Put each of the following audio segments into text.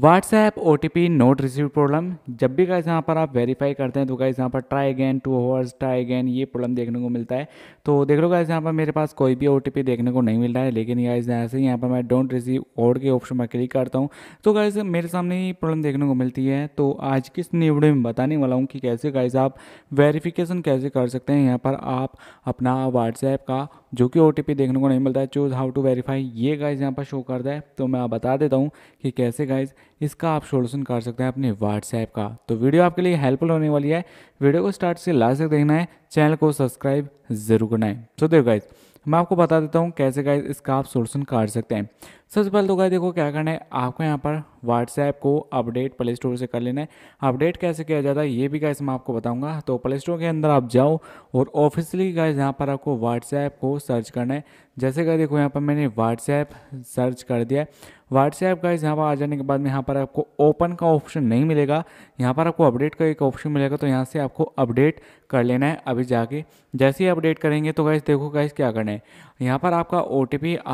WhatsApp O T P not receive problem जब भी guys यहाँ पर आप वेरीफाई करते हैं तो गाइस यहाँ पर try again two hours try again ये प्रॉब्लम देखने को मिलता है तो देख लो गाइस यहाँ पर मेरे पास कोई भी ओ टी पी देखने को नहीं मिल रहा है लेकिन गाइस ऐसे यहाँ पर मैं डोंट रिसीव और के ऑप्शन में क्लिक करता हूँ तो गाइस मेरे सामने ये प्रॉब्लम देखने को मिलती है तो आज की इस न्यू वीडियो में बताने वाला हूँ कि कैसे गाइज़ आप वेरीफिकेशन कैसे कर सकते हैं यहाँ पर आप अपना व्हाट्सएप का जो कि ओ देखने को नहीं मिलता है चूज़ हाउ टू वेरीफाई ये गाइज यहाँ पर शो करता है तो मैं आप बता देता हूँ कि कैसे गाइज इसका आप सोल्यूशन कर सकते हैं अपने व्हाट्सएप का तो वीडियो आपके लिए हेल्पफुल होने वाली है वीडियो को स्टार्ट से लास्ट तक देखना है चैनल को सब्सक्राइब ज़रूर करना है तो देव गाइज मैं आपको बता देता हूँ कैसे गाइज इसका आप सोल्यूशन कर सकते हैं सबसे पहले तो गाय देखो क्या करना है आपको यहाँ पर व्हाट्सएप को अपडेट प्ले स्टोर से कर लेना है अपडेट कैसे किया जाता है ये भी गाइस मैं आपको बताऊंगा तो प्ले स्टोर के अंदर आप जाओ और ऑफिशियली गाइस यहाँ पर आपको व्हाट्सएप को सर्च करना है जैसे गाय देखो यहाँ पर मैंने व्हाट्सएप सर्च कर दिया है व्हाट्सएप गाइस यहाँ पर आ जाने के बाद में यहाँ पर आपको ओपन का ऑप्शन नहीं मिलेगा यहाँ पर आपको अपडेट का एक ऑप्शन मिलेगा तो यहाँ से आपको अपडेट कर लेना है अभी जाके जैसे ही अपडेट करेंगे तो गाइस देखो गाइस क्या करना है यहाँ पर आपका ओ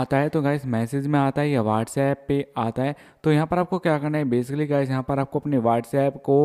आता है तो गाइस मैसेज में आता है है या व्हाट्सएप पे आता है तो यहाँ पर आपको क्या करना है बेसिकली गाइस यहाँ पर आपको अपने व्हाट्सएप को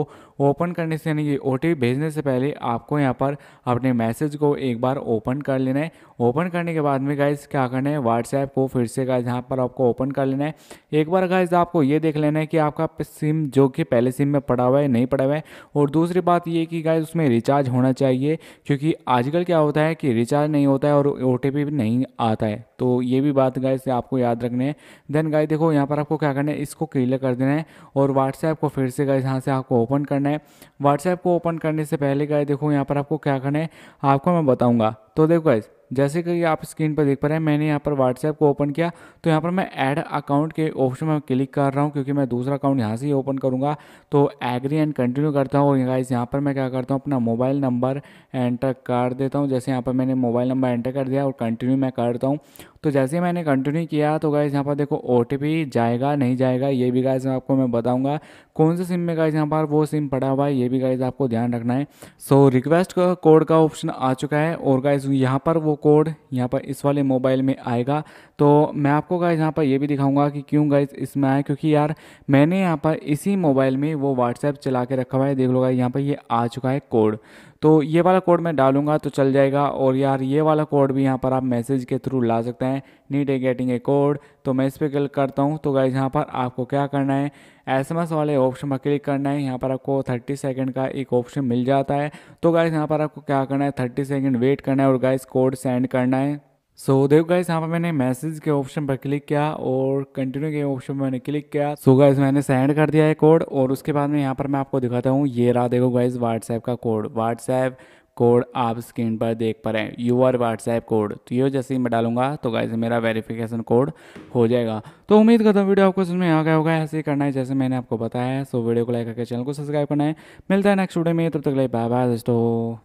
ओपन करने से यानी कि ओ भेजने से पहले आपको यहाँ पर अपने मैसेज को एक बार ओपन कर लेना है ओपन करने के बाद में गाइस क्या करना है व्हाट्सएप को फिर से गाइस यहाँ पर आपको ओपन कर लेना है एक बार गाइस आपको ये देख लेना है कि आपका सिम जो कि पहले सिम में पड़ा हुआ है नहीं पड़ा हुआ है और दूसरी बात ये कि गाइस उसमें रिचार्ज होना चाहिए क्योंकि आजकल क्या होता है कि रिचार्ज नहीं होता है और ओ नहीं आता है तो ये भी बात गाइस आपको याद रखना है देन गाय देखो यहाँ पर आपको क्या करना है इसको क्लियर कर देना है और व्हाट्सएप को फिर से गाय यहाँ से आपको ओपन करना है व्हाट्सएप को ओपन करने से पहले गाय देखो यहाँ पर आपको क्या करना है आपको मैं बताऊँगा तो देखो गाइज जैसे कि आप स्क्रीन पर देख पा रहे हैं मैंने यहाँ पर व्हाट्सएप को ओपन किया तो यहाँ पर मैं ऐड अकाउंट के ऑप्शन में क्लिक कर रहा हूँ क्योंकि मैं दूसरा अकाउंट यहाँ से ही ओपन करूँगा तो एग्री एंड कंटिन्यू करता हूँ गाइज यहाँ पर मैं क्या करता हूँ अपना मोबाइल नंबर एंटर कर देता हूँ जैसे यहाँ पर मैंने मोबाइल नंबर एंटर कर दिया और कंटिन्यू मैं करता हूँ तो जैसे ही मैंने कंटिन्यू किया तो गाइज यहाँ पर देखो ओ जाएगा नहीं जाएगा ये भी गाइज आपको मैं बताऊँगा कौन से सिम में गाइज यहाँ पर वो सिम पड़ा हुआ है ये भी गाइज आपको ध्यान रखना है सो रिक्वेस्ट कोड का ऑप्शन आ चुका है और गाइज यहाँ पर वो कोड यहाँ पर इस वाले मोबाइल में आएगा तो मैं आपको गाइज यहाँ पर ये भी दिखाऊंगा कि क्यों गाइज इसमें आया क्योंकि यार मैंने यहाँ पर इसी मोबाइल में वो व्हाट्सएप चला के रखा हुआ है देख लो गाइज यहाँ पर ये आ चुका है कोड तो ये वाला कोड मैं डालूंगा तो चल जाएगा और यार ये वाला कोड भी यहाँ पर आप मैसेज के थ्रू ला सकते हैं need a getting a code तो मैं इस पर क्लिक करता हूँ तो गाइज यहाँ पर आपको क्या करना है एस वाले ऑप्शन पर क्लिक करना है यहाँ पर आपको 30 सेकंड का एक ऑप्शन मिल जाता है तो गाइज यहाँ पर आपको क्या करना है 30 सेकंड वेट करना है और गाइज कोड सेंड करना है सो so, देखो गाइस यहाँ पर मैंने मैसेज के ऑप्शन पर क्लिक किया और कंटिन्यू के ऑप्शन पर मैंने क्लिक किया सो so, गाइस मैंने सेंड कर दिया है कोड और उसके बाद में यहाँ पर मैं आपको दिखाता हूँ ये रहा देखो गाइस व्हाट्सएप का कोड व्हाट्सएप कोड आप स्क्रीन पर देख पा रहे हैं आर व्हाट्सएप कोड तो ये जैसे ही मैं डालूंगा तो गाइज मेरा वेरिफिकेशन कोड हो जाएगा तो उम्मीद करता हूँ वीडियो आपको समझ में आ गया होगा ऐसे ही करना है जैसे मैंने आपको बताया है सो वीडियो को लाइक करके चैनल को सब्सक्राइब करना है मिलता है नेक्स्ट वीडियो में तब तक लाइक बाय बाय दोस्तों